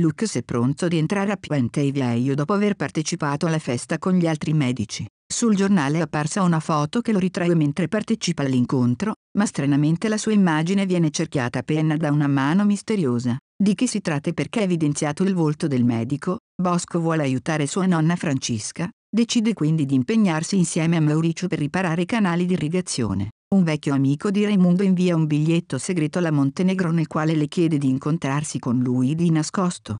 Luke è pronto di entrare a Puenteivieio dopo aver partecipato alla festa con gli altri medici. Sul giornale è apparsa una foto che lo ritrae mentre partecipa all'incontro, ma stranamente la sua immagine viene cerchiata appena da una mano misteriosa. Di chi si tratta perché è evidenziato il volto del medico, Bosco vuole aiutare sua nonna Francesca, decide quindi di impegnarsi insieme a Mauricio per riparare i canali di irrigazione. Un vecchio amico di Raimundo invia un biglietto segreto alla Montenegro nel quale le chiede di incontrarsi con lui di nascosto.